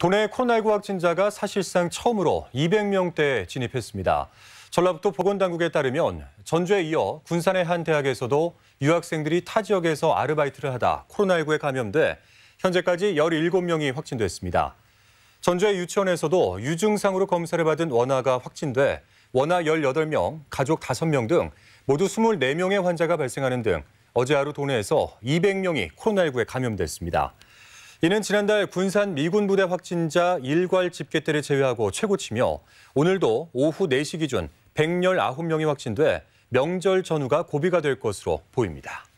도내 코로나19 확진자가 사실상 처음으로 200명대에 진입했습니다. 전라북도 보건당국에 따르면 전주에 이어 군산의 한 대학에서도 유학생들이 타 지역에서 아르바이트를 하다 코로나19에 감염돼 현재까지 17명이 확진됐습니다. 전주의 유치원에서도 유증상으로 검사를 받은 원아가 확진돼 원아 18명, 가족 5명 등 모두 24명의 환자가 발생하는 등 어제 하루 도내에서 200명이 코로나19에 감염됐습니다. 이는 지난달 군산 미군 부대 확진자 일괄 집계 때를 제외하고 최고치며 오늘도 오후 4시 기준 119명이 확진돼 명절 전후가 고비가 될 것으로 보입니다.